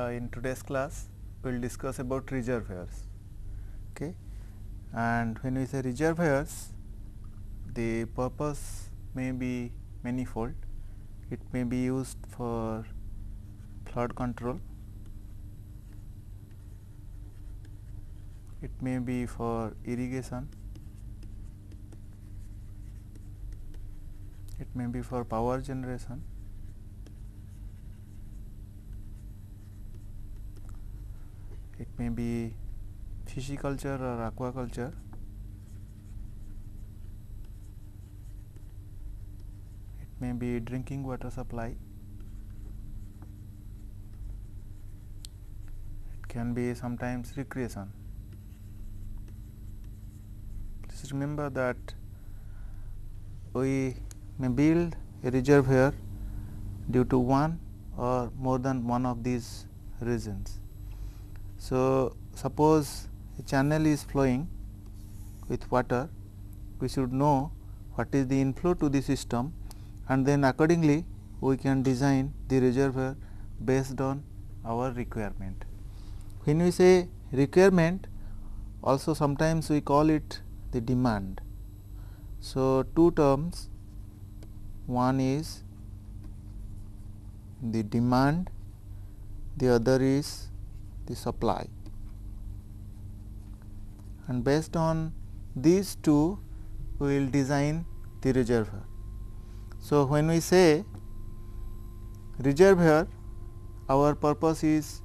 uh, in today's class we will discuss about reservoirs okay and when we say reservoirs the purpose may be manifold it may be used for flood control it may be for irrigation it may be for power generation it may be fishiculture or aquaculture it may be drinking water supply it can be sometimes recreation please remember that we may build a reserve here due to one or more than one of these reasons so, suppose a channel is flowing with water, we should know what is the inflow to the system and then accordingly we can design the reservoir based on our requirement. When we say requirement also sometimes we call it the demand. So, two terms one is the demand the other is the supply. And based on these two, we will design the reservoir. So, when we say reservoir, our purpose is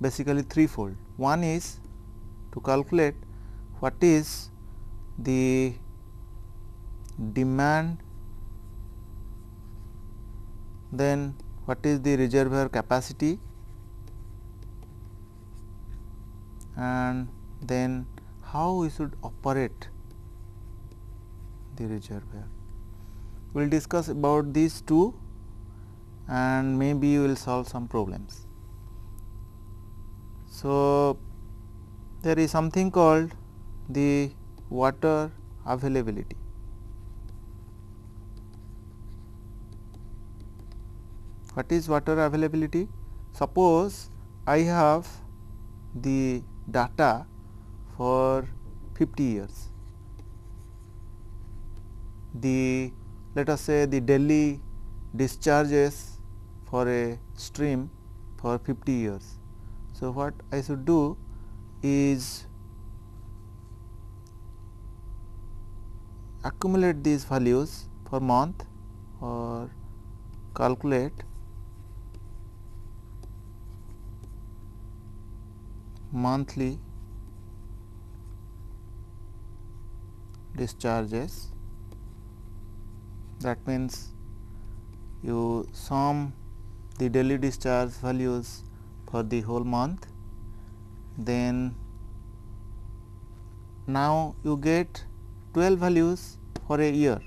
basically threefold. One is to calculate what is the demand, then what is the reservoir capacity and then how we should operate the reservoir. We will discuss about these two and maybe we will solve some problems. So, there is something called the water availability. What is water availability? Suppose I have the data for 50 years. The let us say the Delhi discharges for a stream for 50 years. So, what I should do is accumulate these values for month or calculate monthly discharges that means you sum the daily discharge values for the whole month then now you get 12 values for a year.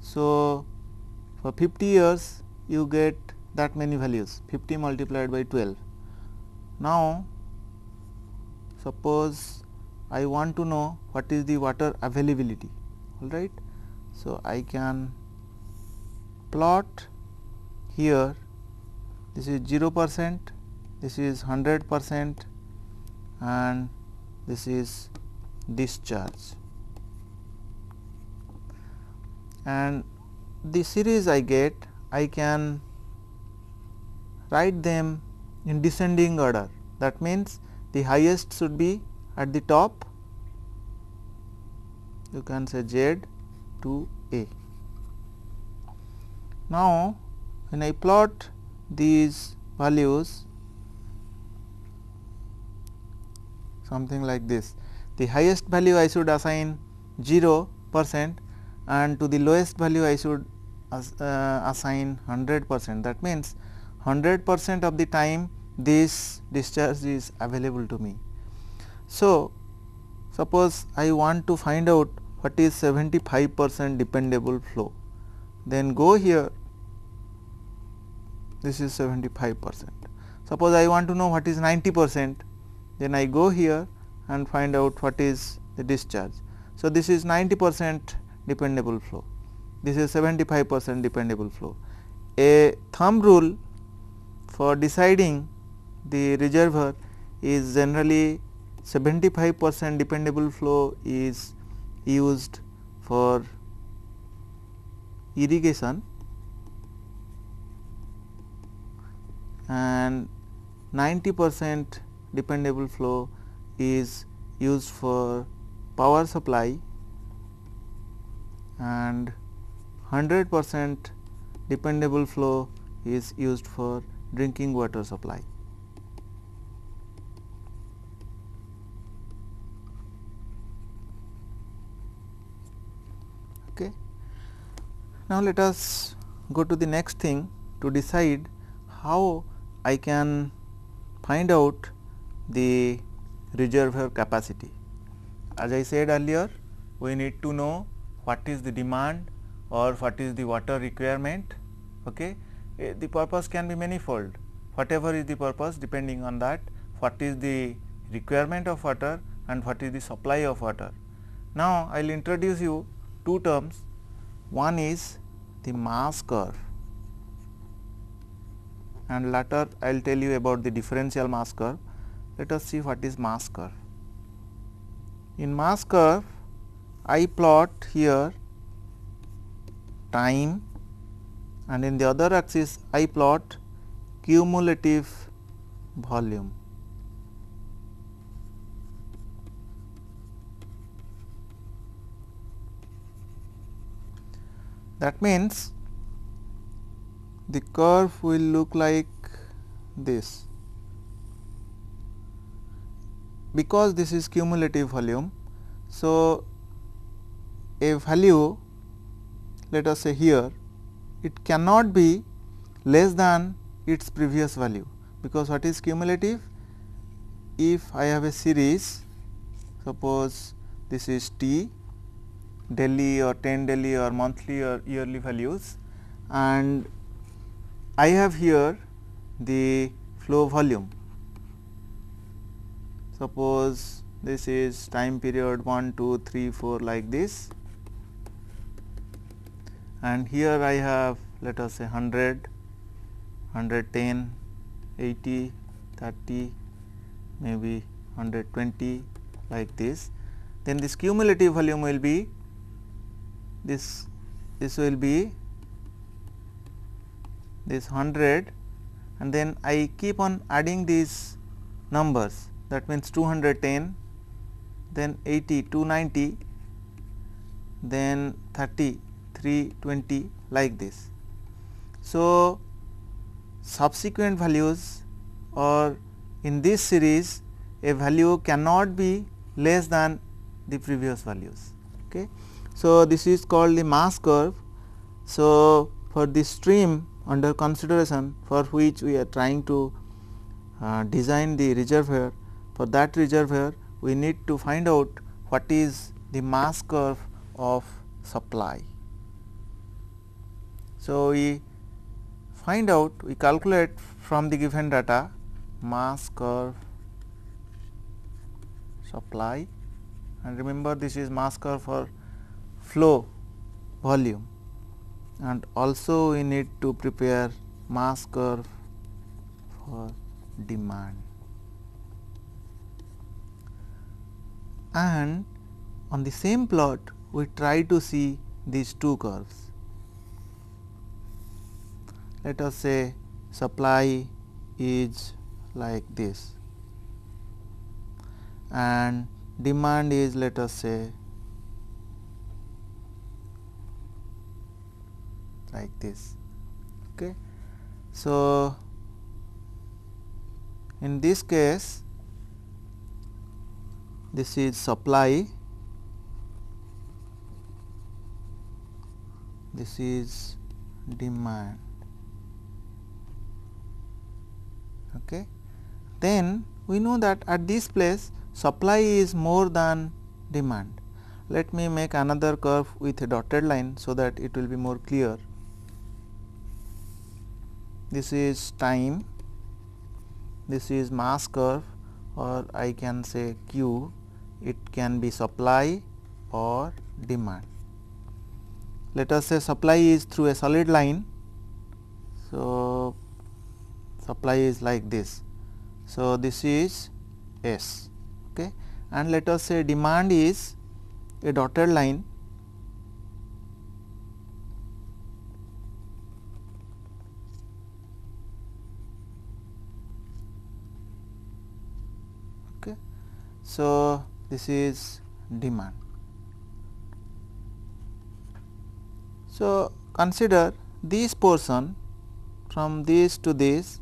So, for 50 years you get that many values 50 multiplied by 12. Now, suppose I want to know what is the water availability alright. So, I can plot here this is 0 percent, this is 100 percent and this is discharge and the series I get I can write them in descending order that means the highest should be at the top you can say Z to A. Now, when I plot these values something like this, the highest value I should assign 0 percent and to the lowest value I should as, uh, assign 100 percent that means 100 percent of the time this discharge is available to me. So, suppose I want to find out what is 75 percent dependable flow, then go here this is 75 percent. Suppose I want to know what is 90 percent, then I go here and find out what is the discharge. So, this is 90 percent dependable flow, this is 75 percent dependable flow. A thumb rule for deciding the reservoir is generally 75 percent dependable flow is used for irrigation and 90 percent dependable flow is used for power supply and 100 percent dependable flow is used for drinking water supply. Now, let us go to the next thing to decide how I can find out the reservoir capacity. As I said earlier, we need to know what is the demand or what is the water requirement. Okay. Eh, the purpose can be manifold, whatever is the purpose depending on that what is the requirement of water and what is the supply of water. Now, I will introduce you two terms, one is the mass curve and later I will tell you about the differential mass curve. Let us see what is mass curve. In mass curve, I plot here time and in the other axis I plot cumulative volume. That means, the curve will look like this. Because this is cumulative volume, so a value let us say here it cannot be less than its previous value because what is cumulative if I have a series suppose this is T daily or 10 daily or monthly or yearly values and I have here the flow volume. Suppose this is time period 1, 2, 3, 4 like this and here I have let us say 100, 110, 80, 30, maybe 120 like this. Then this cumulative volume will be this this will be this 100 and then I keep on adding these numbers that means 210 then 80 290 then 30 320 like this. So, subsequent values or in this series a value cannot be less than the previous values. Okay. So, this is called the mass curve. So, for the stream under consideration for which we are trying to uh, design the reservoir, for that reservoir we need to find out what is the mass curve of supply. So, we find out we calculate from the given data mass curve supply and remember this is mass curve for flow volume and also we need to prepare mass curve for demand. And on the same plot we try to see these two curves. Let us say supply is like this and demand is let us say like this okay so in this case this is supply this is demand okay then we know that at this place supply is more than demand let me make another curve with a dotted line so that it will be more clear this is time this is mass curve or I can say Q it can be supply or demand. Let us say supply is through a solid line. So, supply is like this. So, this is S okay. and let us say demand is a dotted line So, this is demand. So, consider this portion from this to this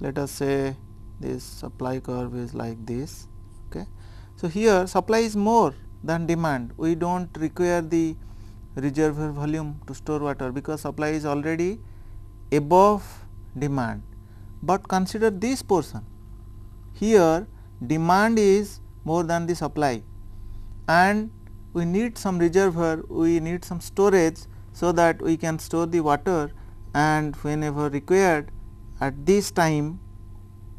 let us say this supply curve is like this. Okay. So, here supply is more than demand we do not require the reservoir volume to store water because supply is already above demand, but consider this portion here demand is more than the supply and we need some reservoir, we need some storage so that we can store the water and whenever required at this time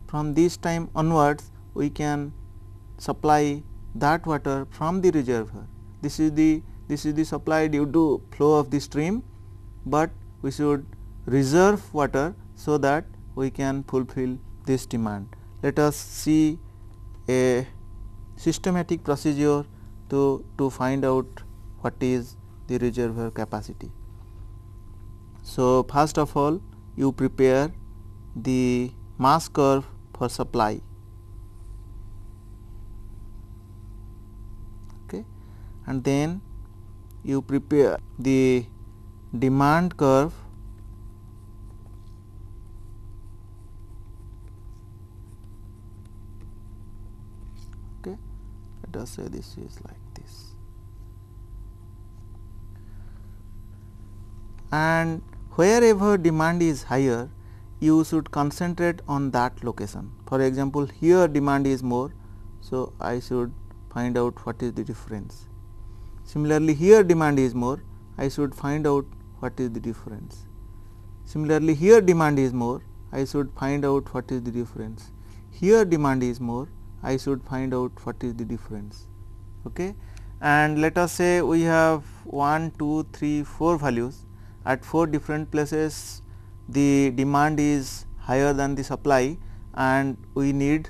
from this time onwards we can supply that water from the reservoir. This is the this is the supply due to flow of the stream, but we should reserve water so that we can fulfill this demand. Let us see a systematic procedure to, to find out what is the reservoir capacity. So, first of all you prepare the mass curve for supply okay. and then you prepare the demand curve let us say this is like this and wherever demand is higher you should concentrate on that location. For example, here demand is more. So, I should find out what is the difference. Similarly, here demand is more, I should find out what is the difference. Similarly, here demand is more, I should find out what is the difference. Here demand is more, I should find out what is the difference. Okay. And let us say we have 1, 2, 3, 4 values at 4 different places the demand is higher than the supply and we need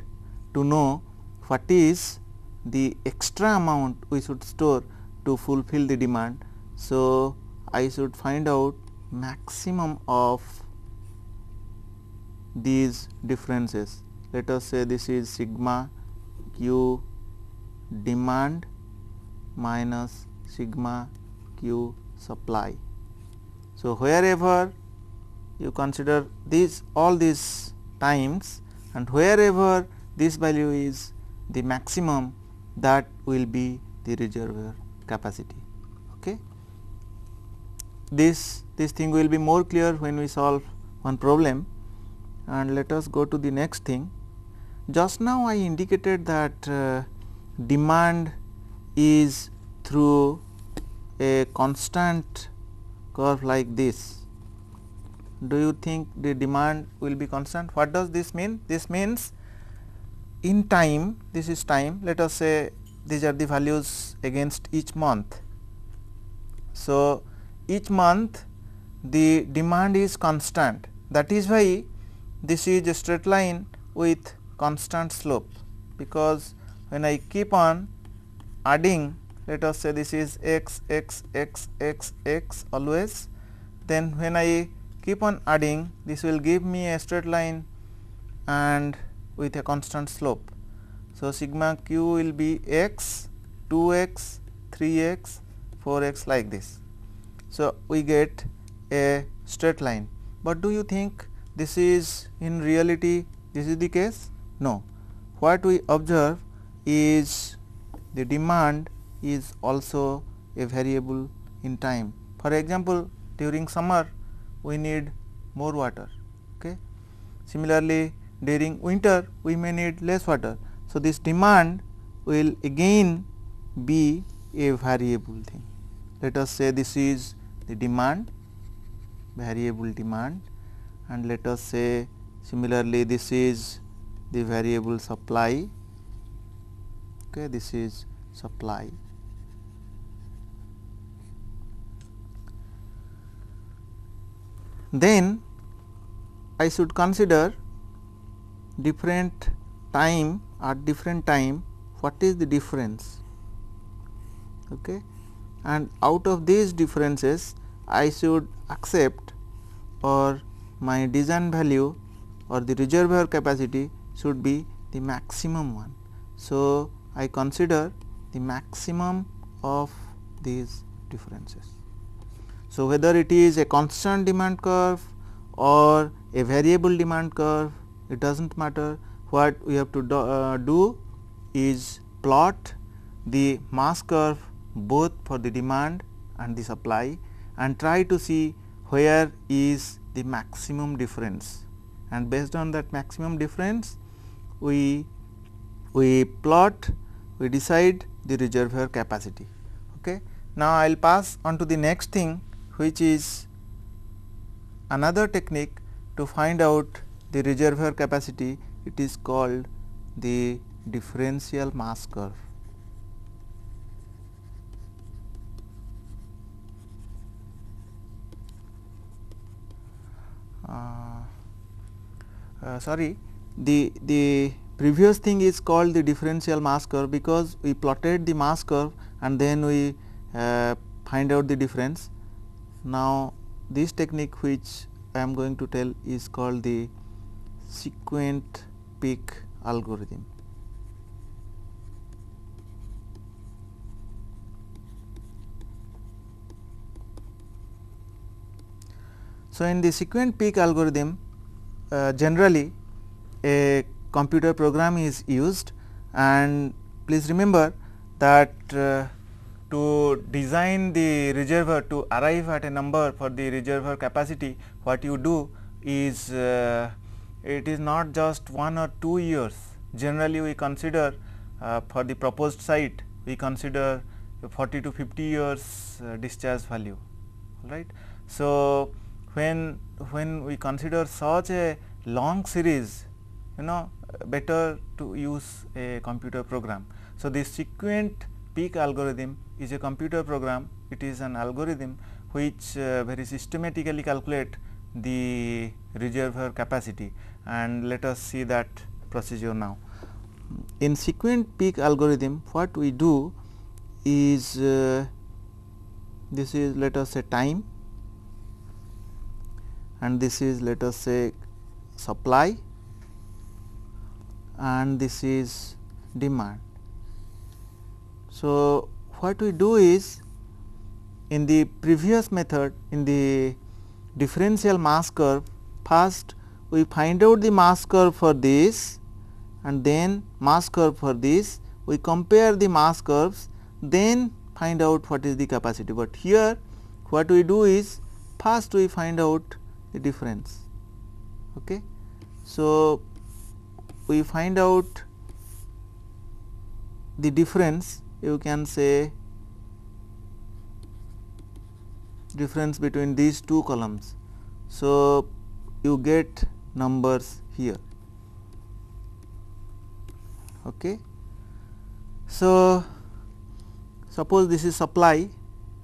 to know what is the extra amount we should store to fulfill the demand. So, I should find out maximum of these differences. Let us say this is sigma q demand minus sigma q supply. So, wherever you consider these all these times and wherever this value is the maximum that will be the reservoir capacity. Okay. This, this thing will be more clear when we solve one problem and let us go to the next thing. Just now I indicated that uh, demand is through a constant curve like this. Do you think the demand will be constant? What does this mean? This means in time, this is time, let us say these are the values against each month. So, each month the demand is constant that is why this is a straight line with constant slope because when I keep on adding let us say this is x x x x x always then when I keep on adding this will give me a straight line and with a constant slope. So, sigma q will be x 2 x 3 x 4 x like this. So, we get a straight line, but do you think this is in reality this is the case? No, what we observe is the demand is also a variable in time. For example, during summer we need more water. Okay. Similarly, during winter we may need less water. So, this demand will again be a variable thing. Let us say this is the demand variable demand and let us say similarly this is the variable supply okay this is supply then I should consider different time at different time what is the difference okay and out of these differences I should accept or my design value or the reservoir capacity should be the maximum one. So, I consider the maximum of these differences. So, whether it is a constant demand curve or a variable demand curve it does not matter what we have to do, uh, do is plot the mass curve both for the demand and the supply and try to see where is the maximum difference and based on that maximum difference we, we plot, we decide the reservoir capacity. Okay. Now, I will pass on to the next thing which is another technique to find out the reservoir capacity it is called the differential mass curve. Uh, uh sorry the, the previous thing is called the differential mass curve because we plotted the mass curve and then we uh, find out the difference. Now, this technique which I am going to tell is called the sequent peak algorithm. So, in the sequent peak algorithm uh, generally a computer program is used and please remember that uh, to design the reservoir to arrive at a number for the reservoir capacity what you do is uh, it is not just one or two years generally we consider uh, for the proposed site we consider 40 to 50 years uh, discharge value right so when when we consider such a long series you know better to use a computer program. So, the sequent peak algorithm is a computer program, it is an algorithm which uh, very systematically calculate the reservoir capacity and let us see that procedure now. In sequent peak algorithm what we do is uh, this is let us say time and this is let us say supply and this is demand. So, what we do is in the previous method in the differential mass curve first we find out the mass curve for this and then mass curve for this we compare the mass curves then find out what is the capacity, but here what we do is first we find out the difference. Okay. So, we find out the difference you can say difference between these two columns. So, you get numbers here. Okay. So, suppose this is supply,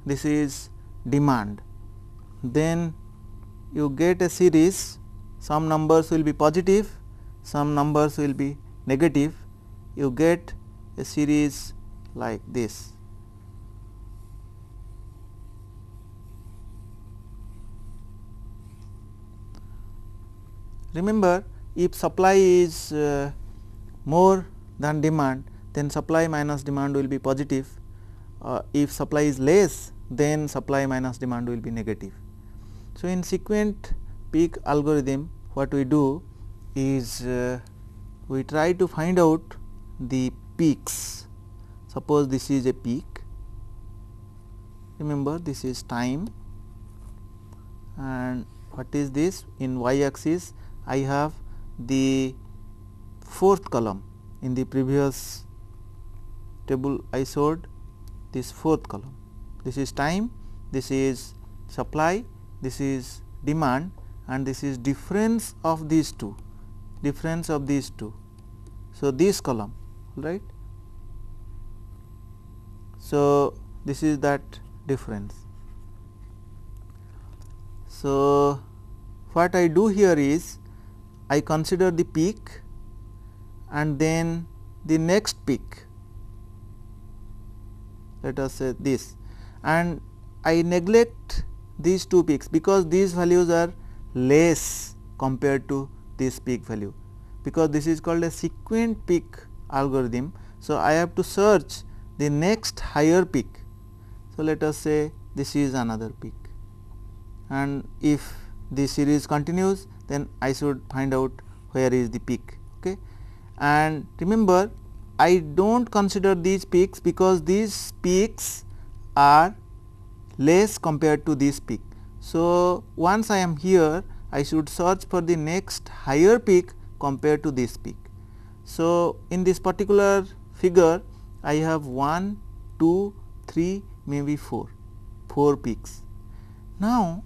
this is demand, then you get a series some numbers will be positive some numbers will be negative you get a series like this. Remember if supply is uh, more than demand then supply minus demand will be positive, uh, if supply is less then supply minus demand will be negative. So, in sequent peak algorithm what we do is uh, we try to find out the peaks. Suppose this is a peak, remember this is time and what is this in y axis I have the fourth column in the previous table I showed this fourth column. This is time, this is supply, this is demand and this is difference of these two difference of these two. So, this column right. So, this is that difference. So, what I do here is I consider the peak and then the next peak let us say this and I neglect these two peaks because these values are less compared to this peak value because this is called a sequent peak algorithm. So, I have to search the next higher peak. So, let us say this is another peak and if the series continues then I should find out where is the peak. Okay. And remember I do not consider these peaks because these peaks are less compared to this peak. So, once I am here I should search for the next higher peak compared to this peak. So, in this particular figure I have 1, 2, 3 maybe 4, 4 peaks. Now,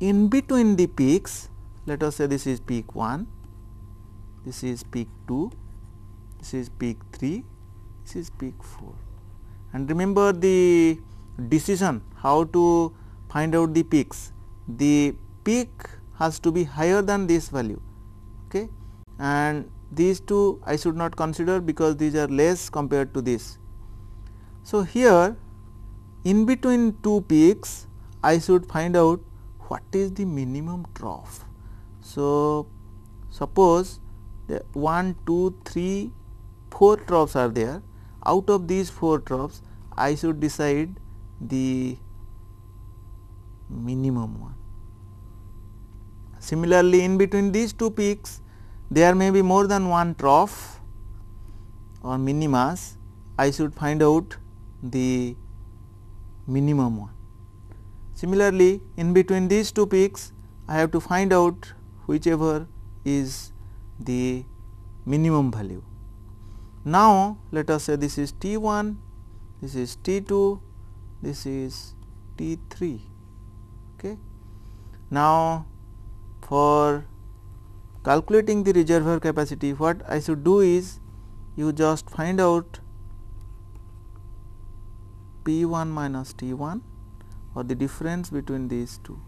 in between the peaks let us say this is peak 1, this is peak 2, this is peak 3, this is peak 4 and remember the decision how to find out the peaks the peak has to be higher than this value okay and these two I should not consider because these are less compared to this. So, here in between two peaks I should find out what is the minimum trough. So, suppose the 1, 2, 3, 4 troughs are there out of these 4 troughs I should decide the minimum one Similarly, in between these two peaks there may be more than one trough or minimas. I should find out the minimum one. Similarly, in between these two peaks I have to find out whichever is the minimum value. Now, let us say this is T 1, this is T 2, this is T 3. Okay. Now, for calculating the reservoir capacity what I should do is you just find out P 1 minus T 1 or the difference between these two.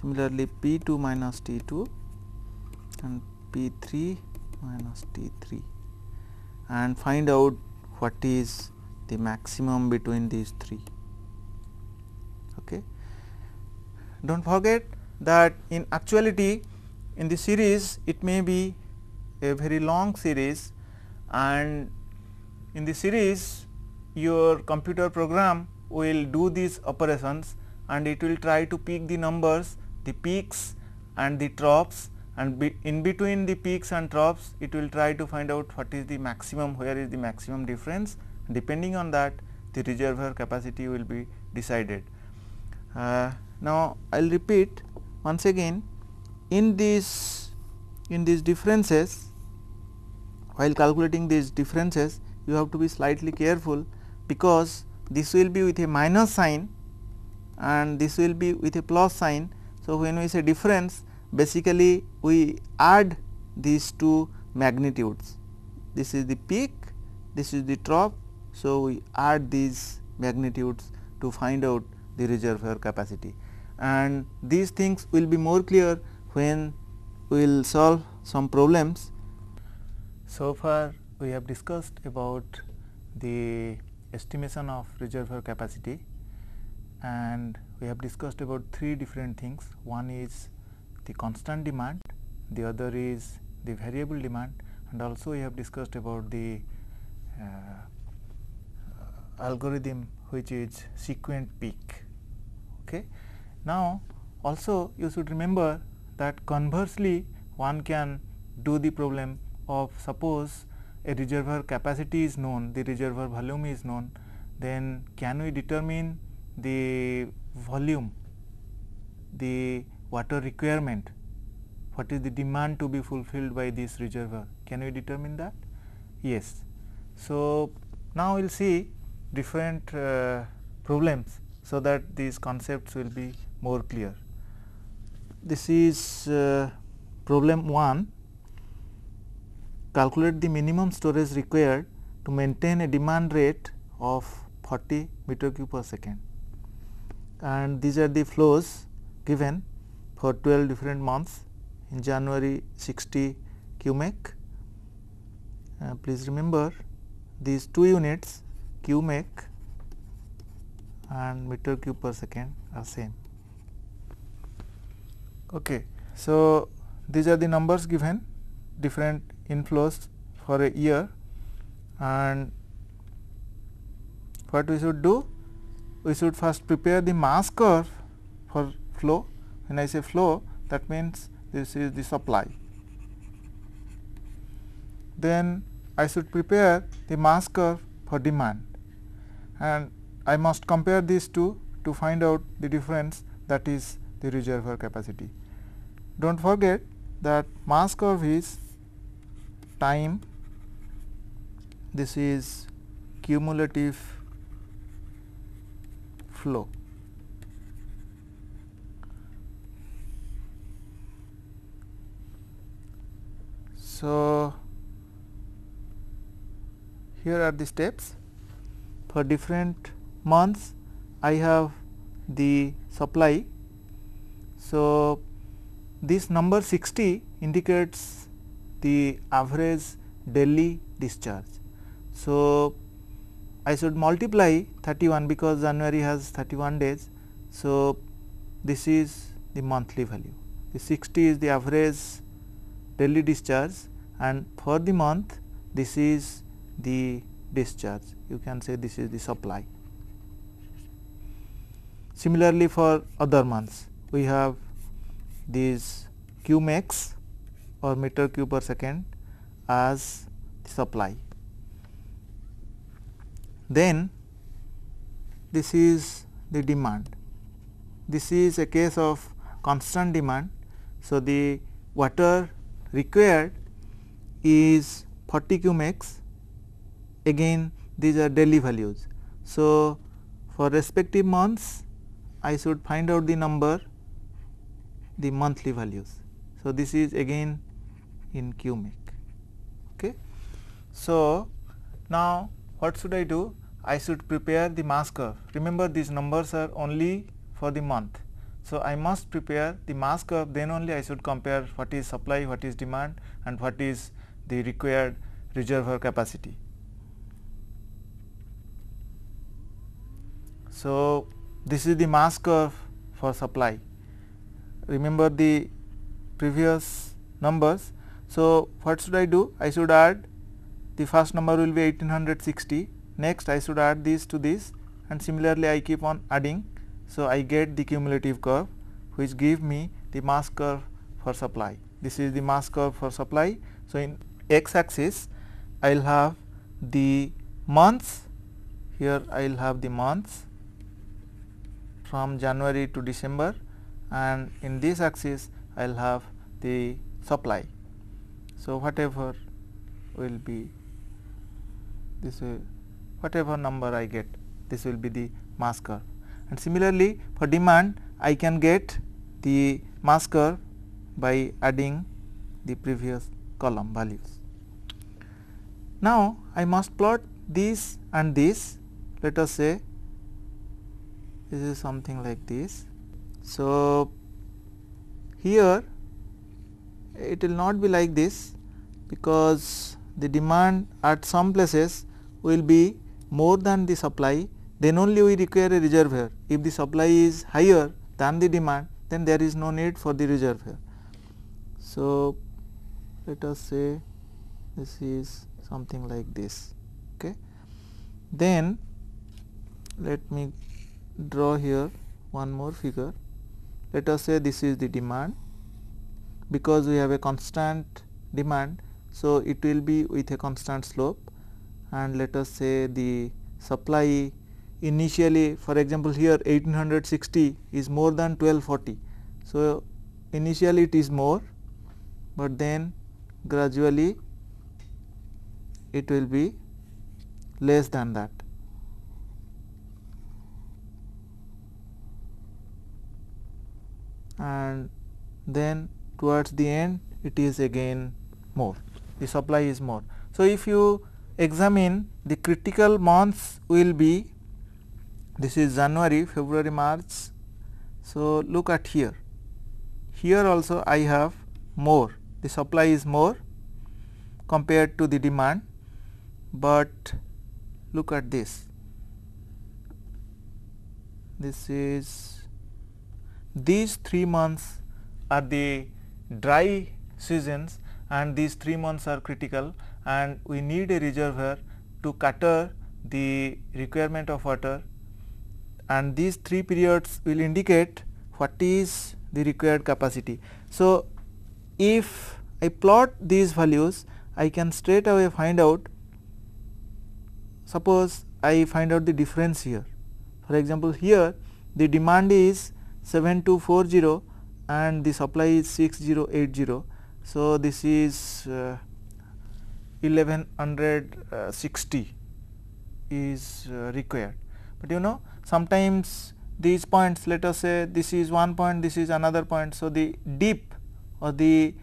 Similarly, P 2 minus T 2 and P 3 minus T 3 and find out what is the maximum between these three. Okay. Do not forget that in actuality in the series it may be a very long series and in the series your computer program will do these operations and it will try to pick the numbers, the peaks and the troughs and be in between the peaks and troughs it will try to find out what is the maximum, where is the maximum difference. Depending on that the reservoir capacity will be decided. Uh, now, I will repeat once again in these in these differences while calculating these differences you have to be slightly careful because this will be with a minus sign and this will be with a plus sign. So, when we say difference basically we add these two magnitudes. This is the peak, this is the trough. So, we add these magnitudes to find out the reservoir capacity and these things will be more clear when we will solve some problems. So far we have discussed about the estimation of reservoir capacity and we have discussed about three different things. One is the constant demand, the other is the variable demand and also we have discussed about the uh, algorithm which is sequent peak. Okay. Now, also you should remember that conversely one can do the problem of suppose a reservoir capacity is known, the reservoir volume is known, then can we determine the volume, the water requirement, what is the demand to be fulfilled by this reservoir, can we determine that? Yes. So, now we will see different uh, problems, so that these concepts will be more clear. This is uh, problem 1, calculate the minimum storage required to maintain a demand rate of 40 meter cube per second and these are the flows given for 12 different months. In January 60 QMEC. Uh, please remember these two units QMEC and meter cube per second are same. Okay. So, these are the numbers given different inflows for a year and what we should do? We should first prepare the mass curve for flow when I say flow that means this is the supply. Then I should prepare the mass curve for demand and I must compare these two to find out the difference that is the reservoir capacity. Do not forget that mass curve is time, this is cumulative flow. So, here are the steps for different months I have the supply. So, this number 60 indicates the average daily discharge. So, I should multiply 31 because January has 31 days. So, this is the monthly value. The 60 is the average Delhi discharge and for the month this is the discharge you can say this is the supply. Similarly, for other months we have these max or meter cube per second as supply. Then this is the demand. This is a case of constant demand. So, the water required is 40 qmax again these are daily values. So, for respective months I should find out the number the monthly values. So, this is again in qmac. Okay. So, now what should I do? I should prepare the mass curve. Remember these numbers are only for the month. So, I must prepare the mass curve then only I should compare what is supply, what is demand and what is the required reservoir capacity. So, this is the mass curve for supply. Remember the previous numbers. So, what should I do? I should add the first number will be 1860, next I should add this to this and similarly I keep on adding so, I get the cumulative curve which give me the mass curve for supply. This is the mass curve for supply. So, in x axis I will have the months here I will have the months from January to December and in this axis I will have the supply. So, whatever will be this will whatever number I get this will be the mass curve and similarly for demand I can get the mass curve by adding the previous column values. Now, I must plot this and this let us say this is something like this. So, here it will not be like this because the demand at some places will be more than the supply then only we require a reservoir. If the supply is higher than the demand, then there is no need for the reservoir. So, let us say this is something like this. Okay. Then let me draw here one more figure. Let us say this is the demand because we have a constant demand. So, it will be with a constant slope and let us say the supply initially for example here 1860 is more than 1240. So, initially it is more, but then gradually it will be less than that. and then towards the end it is again more the supply is more. So, if you examine the critical months will be this is January, February, March. So, look at here, here also I have more, the supply is more compared to the demand, but look at this, this is these 3 months are the dry seasons and these 3 months are critical and we need a reservoir to cater the requirement of water and these three periods will indicate what is the required capacity. So, if I plot these values I can straight away find out suppose I find out the difference here. For example, here the demand is 7240 and the supply is 6080. So, this is uh, 1160 uh, is uh, required, but you know sometimes these points let us say this is one point this is another point. So, the deep or the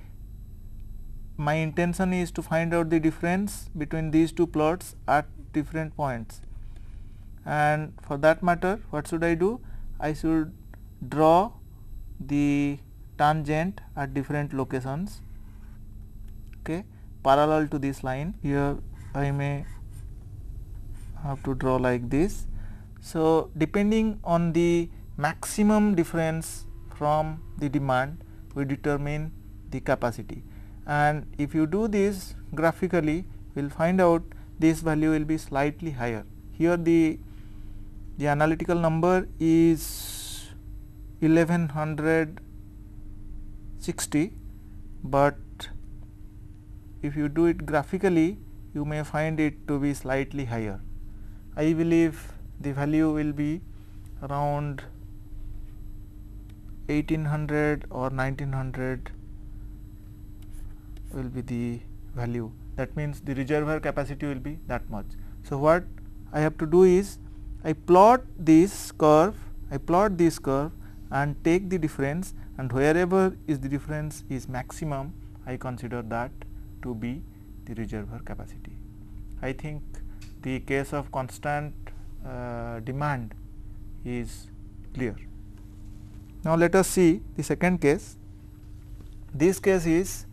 my intention is to find out the difference between these two plots at different points and for that matter what should I do? I should draw the tangent at different locations okay, parallel to this line here I may have to draw like this so, depending on the maximum difference from the demand we determine the capacity and if you do this graphically we will find out this value will be slightly higher. Here the, the analytical number is 1160 but if you do it graphically you may find it to be slightly higher. I believe the value will be around 1800 or 1900 will be the value that means the reservoir capacity will be that much. So, what I have to do is I plot this curve I plot this curve and take the difference and wherever is the difference is maximum I consider that to be the reservoir capacity. I think the case of constant uh, demand is clear. Now, let us see the second case. This case is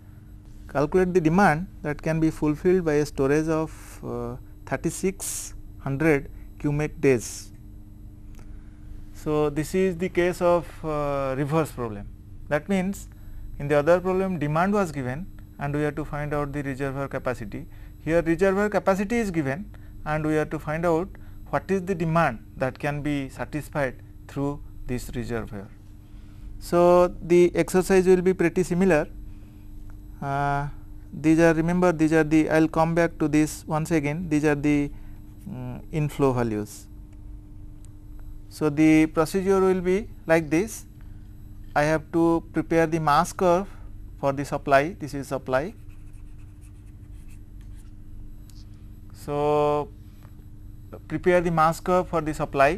calculate the demand that can be fulfilled by a storage of uh, 3600 cubic days. So, this is the case of uh, reverse problem. That means, in the other problem demand was given and we have to find out the reservoir capacity. Here reservoir capacity is given and we have to find out what is the demand that can be satisfied through this reservoir. So, the exercise will be pretty similar. Uh, these are remember these are the I will come back to this once again these are the um, inflow values. So, the procedure will be like this I have to prepare the mass curve for the supply this is supply. So, prepare the mass curve for the supply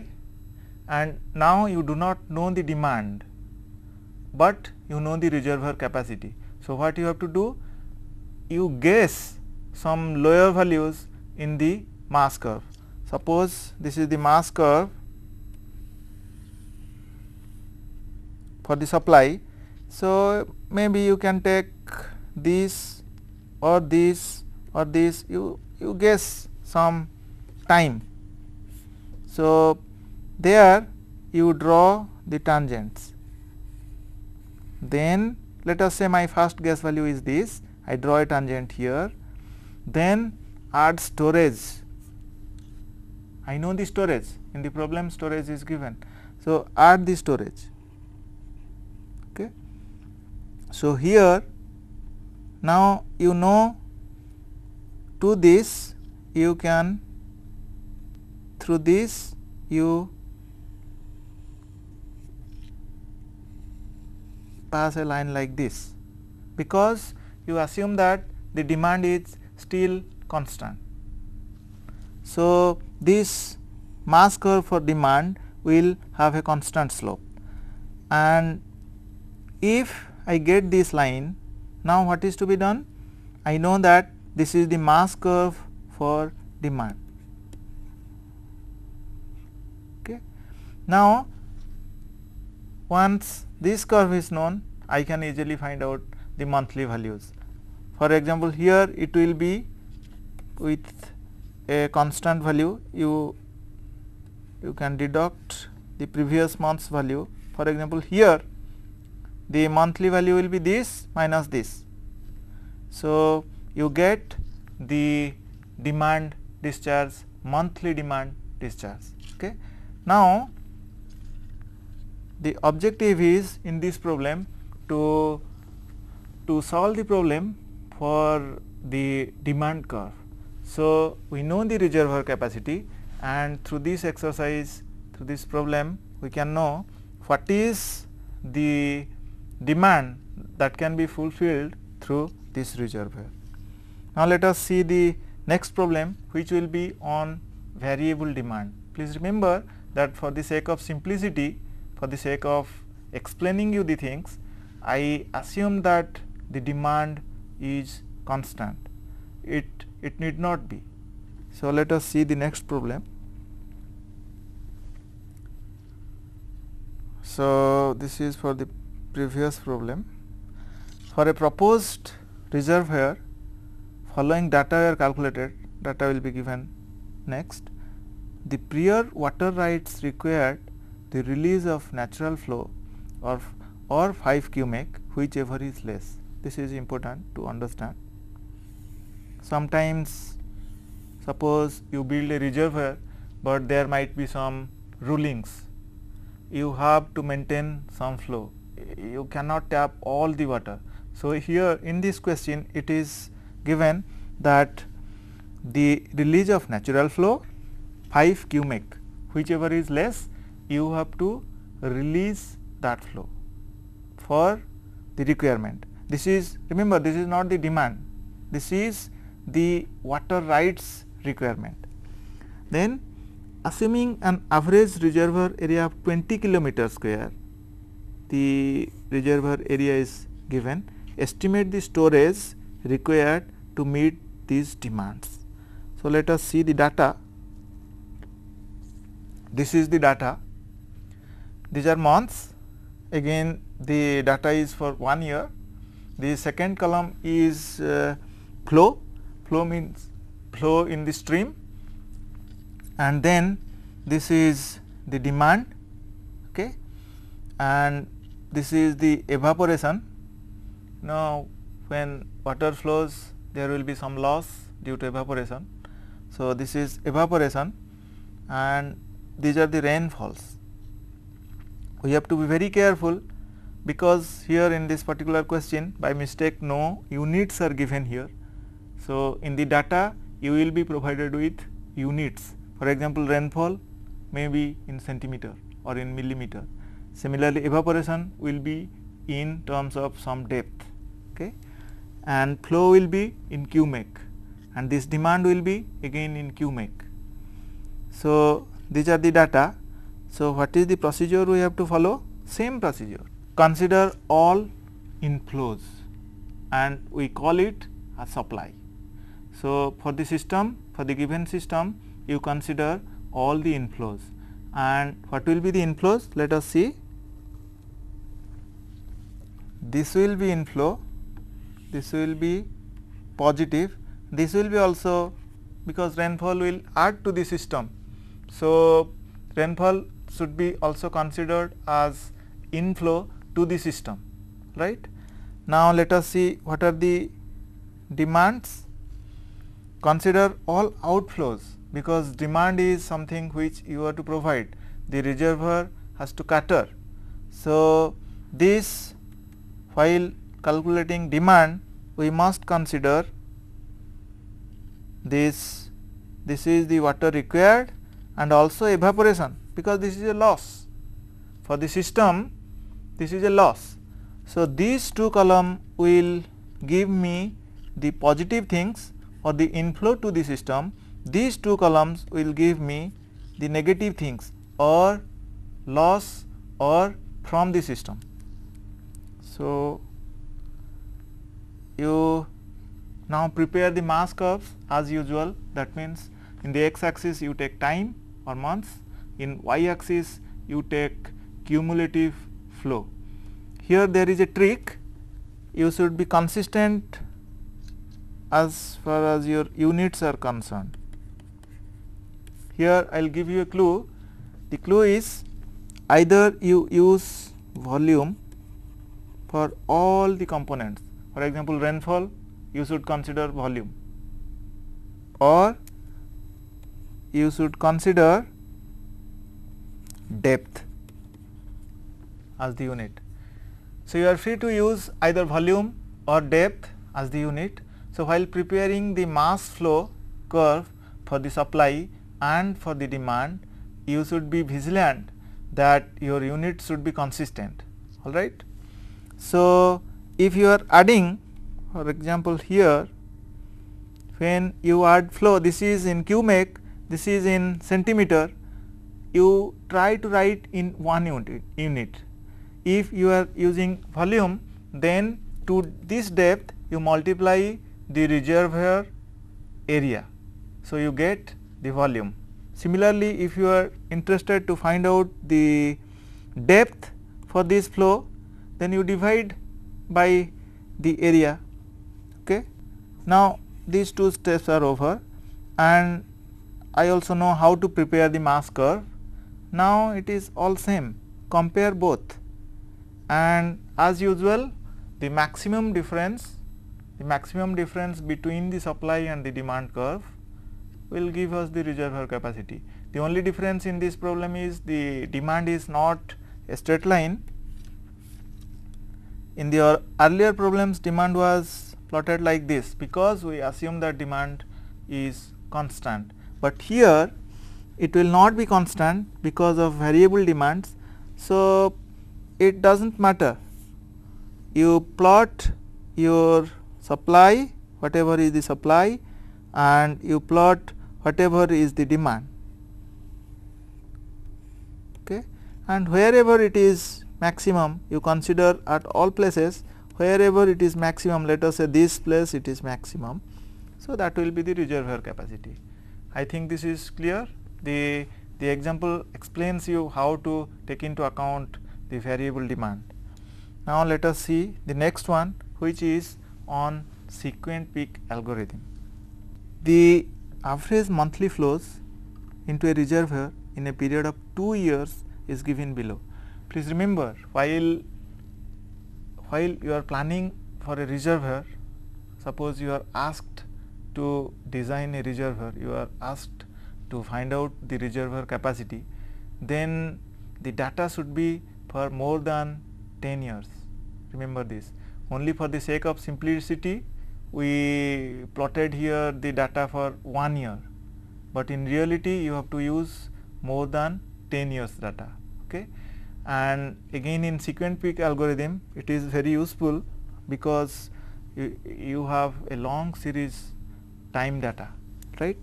and now you do not know the demand, but you know the reservoir capacity. So, what you have to do? You guess some lower values in the mass curve. Suppose this is the mass curve for the supply. So, maybe you can take this or this or this you you guess some time so, there you draw the tangents. Then let us say my first gas value is this, I draw a tangent here, then add storage. I know the storage, in the problem storage is given. So, add the storage. Okay. So, here now you know to this you can through this you pass a line like this because you assume that the demand is still constant. So, this mass curve for demand will have a constant slope and if I get this line now what is to be done? I know that this is the mass curve for demand Now, once this curve is known, I can easily find out the monthly values. For example, here it will be with a constant value, you, you can deduct the previous month's value. For example, here the monthly value will be this minus this. So, you get the demand discharge monthly demand discharge. Okay. Now, the objective is in this problem to to solve the problem for the demand curve. So, we know the reservoir capacity and through this exercise through this problem we can know what is the demand that can be fulfilled through this reservoir. Now, let us see the next problem which will be on variable demand. Please remember that for the sake of simplicity for the sake of explaining you the things, I assume that the demand is constant. It, it need not be. So, let us see the next problem. So, this is for the previous problem. For a proposed reserve here, following data are calculated, data will be given next. The prior water rights required the release of natural flow or, or 5 qmec whichever is less. This is important to understand. Sometimes suppose you build a reservoir, but there might be some rulings. You have to maintain some flow. You cannot tap all the water. So, here in this question it is given that the release of natural flow 5 qmec whichever is less you have to release that flow for the requirement. This is remember this is not the demand, this is the water rights requirement. Then assuming an average reservoir area of 20 kilometer square, the reservoir area is given, estimate the storage required to meet these demands. So, let us see the data. This is the data these are months again the data is for one year. The second column is uh, flow, flow means flow in the stream and then this is the demand okay and this is the evaporation. Now, when water flows there will be some loss due to evaporation. So, this is evaporation and these are the rainfalls we have to be very careful because here in this particular question by mistake no units are given here. So, in the data you will be provided with units for example, rainfall may be in centimeter or in millimeter. Similarly, evaporation will be in terms of some depth okay? and flow will be in cumec, and this demand will be again in cumec. So, these are the data so, what is the procedure we have to follow? Same procedure. Consider all inflows and we call it a supply. So, for the system, for the given system, you consider all the inflows and what will be the inflows? Let us see. This will be inflow, this will be positive, this will be also because rainfall will add to the system. So, rainfall should be also considered as inflow to the system right. Now, let us see what are the demands consider all outflows because demand is something which you are to provide the reservoir has to cater. So, this while calculating demand we must consider this this is the water required and also evaporation because this is a loss for the system this is a loss. So, these two column will give me the positive things or the inflow to the system these two columns will give me the negative things or loss or from the system. So, you now prepare the mass curves as usual that means in the x axis you take time or months in y axis you take cumulative flow. Here there is a trick you should be consistent as far as your units are concerned. Here I will give you a clue the clue is either you use volume for all the components for example rainfall you should consider volume or you should consider depth as the unit. So, you are free to use either volume or depth as the unit. So, while preparing the mass flow curve for the supply and for the demand, you should be vigilant that your unit should be consistent, alright. So, if you are adding for example, here when you add flow, this is in cubic, this is in centimeter you try to write in one unit, unit. If you are using volume then to this depth you multiply the reservoir area. So, you get the volume. Similarly, if you are interested to find out the depth for this flow then you divide by the area. Okay. Now, these two steps are over and I also know how to prepare the mass curve now it is all same compare both and as usual the maximum difference the maximum difference between the supply and the demand curve will give us the reservoir capacity. The only difference in this problem is the demand is not a straight line. In the earlier problems demand was plotted like this because we assume that demand is constant, but here it will not be constant because of variable demands. So, it does not matter you plot your supply whatever is the supply and you plot whatever is the demand okay. and wherever it is maximum you consider at all places wherever it is maximum let us say this place it is maximum. So, that will be the reservoir capacity. I think this is clear the, the example explains you how to take into account the variable demand. Now, let us see the next one which is on sequent peak algorithm. The average monthly flows into a reservoir in a period of 2 years is given below. Please remember while while you are planning for a reservoir, suppose you are asked to design a reservoir, you are asked to find out the reservoir capacity, then the data should be for more than 10 years. Remember this. Only for the sake of simplicity, we plotted here the data for 1 year, but in reality you have to use more than 10 years data. Okay? And again in sequent peak algorithm, it is very useful because you, you have a long series time data right.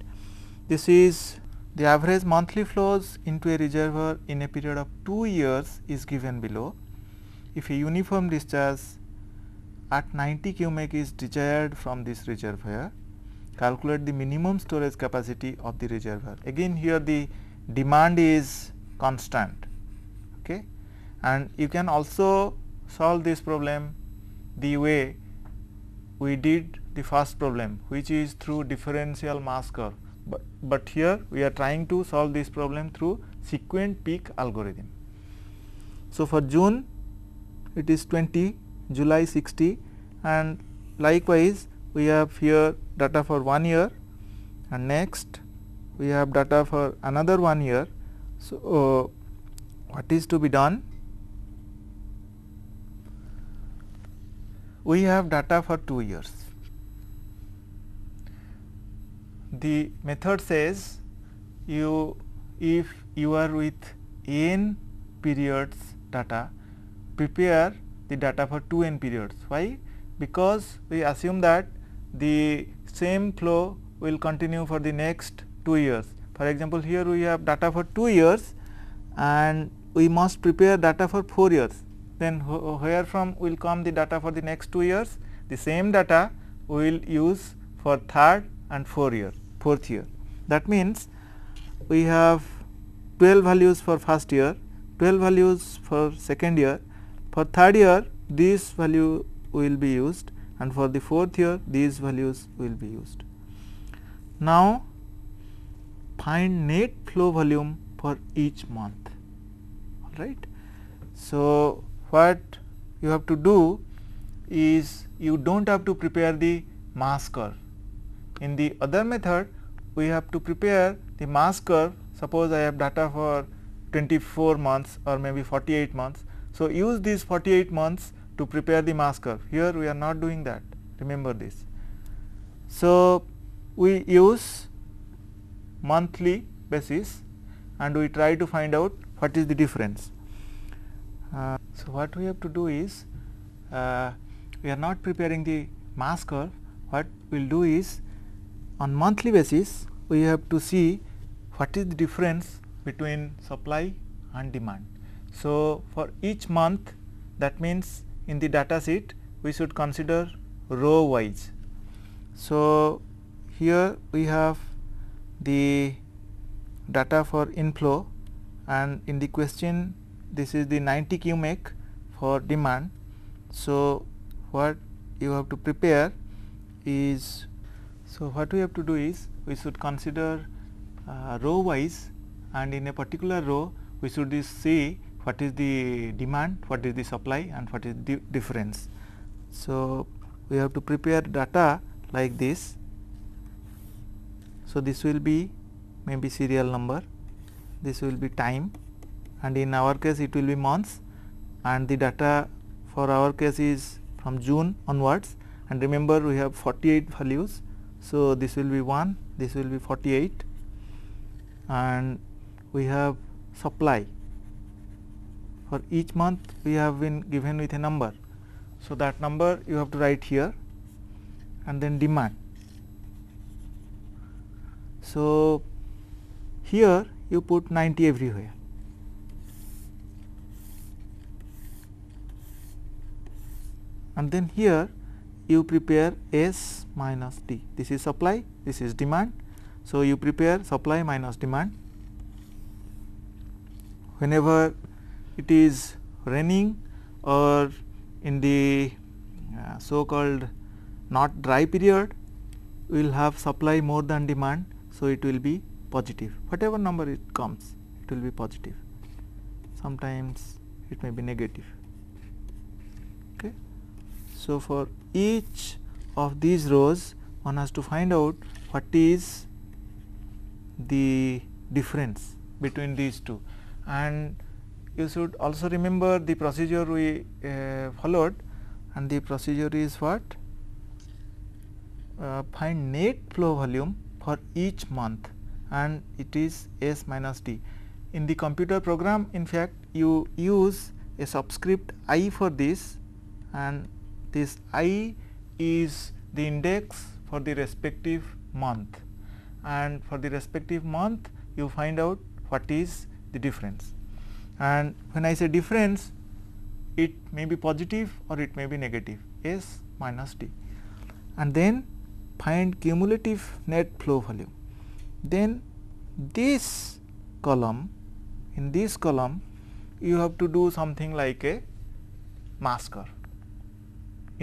This is the average monthly flows into a reservoir in a period of 2 years is given below. If a uniform discharge at 90 cubic is desired from this reservoir, calculate the minimum storage capacity of the reservoir. Again here the demand is constant okay. and you can also solve this problem the way we did the first problem which is through differential mass curve but, but here we are trying to solve this problem through sequent peak algorithm. So, for June it is 20, July 60 and likewise we have here data for one year and next we have data for another one year. So, uh, what is to be done? We have data for two years. the method says you if you are with n periods data prepare the data for 2 n periods. Why? Because we assume that the same flow will continue for the next 2 years. For example, here we have data for 2 years and we must prepare data for 4 years. Then where from will come the data for the next 2 years? The same data we will use for third and 4 year fourth year. That means, we have 12 values for first year, 12 values for second year, for third year this value will be used and for the fourth year these values will be used. Now, find net flow volume for each month right. So, what you have to do is you do not have to prepare the mass curve in the other method, we have to prepare the mass curve. Suppose I have data for 24 months or maybe 48 months. So, use these 48 months to prepare the mass curve. Here we are not doing that, remember this. So, we use monthly basis and we try to find out what is the difference. Uh, so, what we have to do is, uh, we are not preparing the mass curve, what we will do is, on monthly basis we have to see what is the difference between supply and demand. So, for each month that means in the data sheet we should consider row wise. So, here we have the data for inflow and in the question this is the 90 QMEC for demand. So, what you have to prepare is so, what we have to do is we should consider uh, row wise and in a particular row we should see what is the demand, what is the supply and what is the difference. So, we have to prepare data like this. So, this will be maybe serial number, this will be time and in our case it will be months and the data for our case is from June onwards and remember we have 48 values so, this will be 1, this will be 48 and we have supply for each month we have been given with a number. So, that number you have to write here and then demand. So, here you put 90 everywhere. and then here you prepare S minus D. This is supply, this is demand. So, you prepare supply minus demand. Whenever it is raining or in the uh, so called not dry period, we will have supply more than demand. So, it will be positive whatever number it comes it will be positive sometimes it may be negative okay so for each of these rows one has to find out what is the difference between these two and you should also remember the procedure we uh, followed and the procedure is what uh, find net flow volume for each month and it is S minus D. In the computer program in fact you use a subscript i for this and this i is the index for the respective month and for the respective month you find out what is the difference. And when I say difference it may be positive or it may be negative s minus d and then find cumulative net flow value. Then this column in this column you have to do something like a masker. curve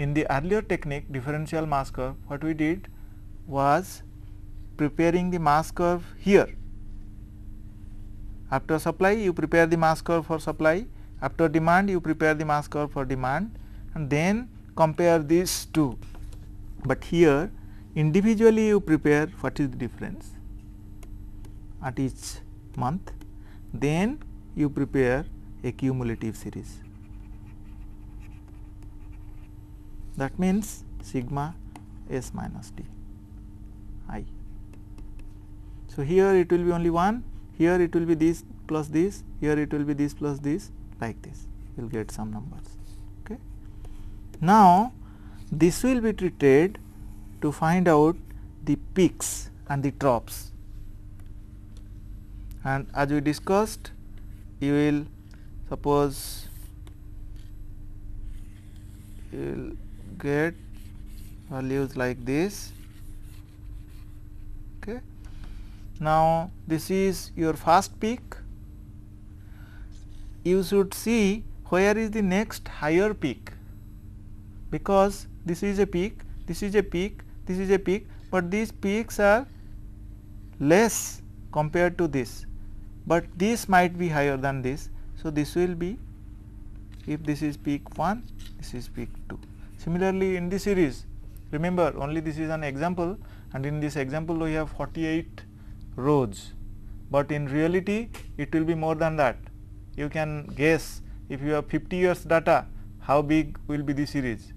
in the earlier technique differential mass curve what we did was preparing the mass curve here. After supply you prepare the mass curve for supply, after demand you prepare the mass curve for demand and then compare these two. But here individually you prepare what is the difference at each month, then you prepare a cumulative series. that means sigma s minus d i. So, here it will be only 1, here it will be this plus this, here it will be this plus this like this, you will get some numbers. Okay. Now, this will be treated to find out the peaks and the troughs and as we discussed you will suppose you will get values like this okay now this is your first peak you should see where is the next higher peak because this is a peak this is a peak this is a peak but these peaks are less compared to this but this might be higher than this so this will be if this is peak 1 this is peak 2 Similarly, in this series remember only this is an example and in this example we have 48 rows, but in reality it will be more than that. You can guess if you have 50 years data how big will be the series.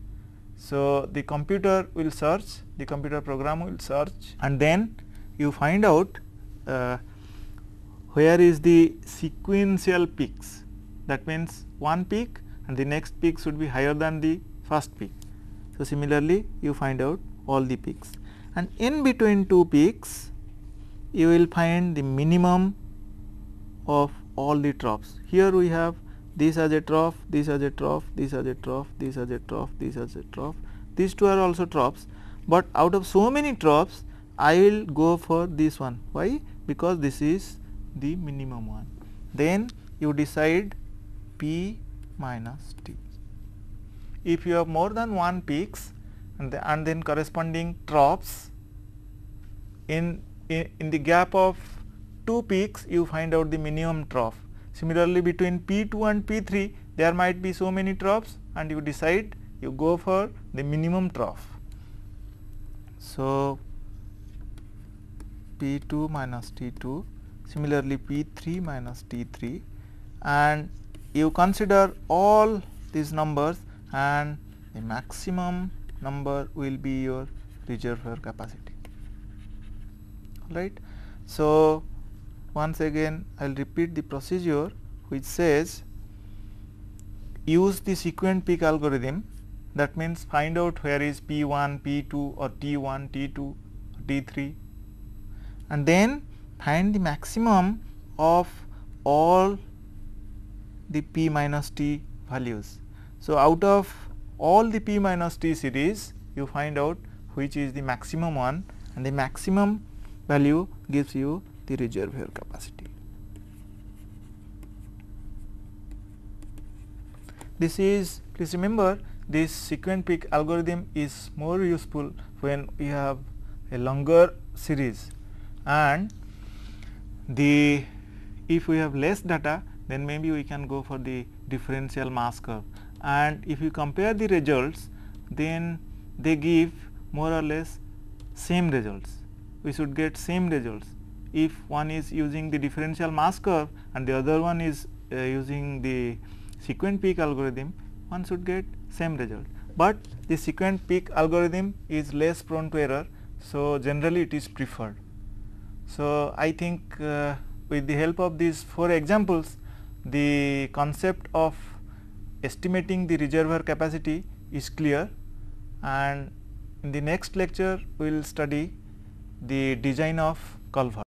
So, the computer will search, the computer program will search and then you find out uh, where is the sequential peaks that means one peak and the next peak should be higher than the first peak. So, similarly you find out all the peaks and in between two peaks you will find the minimum of all the troughs. Here we have this as a trough, this as a trough, this as a trough, this as a trough, this as a trough. These two are also troughs, but out of so many troughs I will go for this one. Why? Because this is the minimum one. Then you decide P minus T if you have more than one peaks and, the, and then corresponding troughs in, in, in the gap of two peaks you find out the minimum trough. Similarly, between P2 and P3 there might be so many troughs and you decide you go for the minimum trough. So, P2 minus T2 similarly P3 minus T3 and you consider all these numbers and the maximum number will be your reservoir capacity right. So, once again I will repeat the procedure which says use the sequent peak algorithm that means find out where is P1, P2 or T1, T2, T3 and then find the maximum of all the P minus T values so, out of all the p minus t series you find out which is the maximum one and the maximum value gives you the reservoir capacity. This is please remember this sequent peak algorithm is more useful when we have a longer series and the if we have less data then maybe we can go for the differential mass curve and if you compare the results then they give more or less same results. We should get same results if one is using the differential mass curve and the other one is uh, using the sequent peak algorithm one should get same result. But the sequent peak algorithm is less prone to error. So, generally it is preferred. So, I think uh, with the help of these four examples the concept of estimating the reservoir capacity is clear and in the next lecture we will study the design of culvert.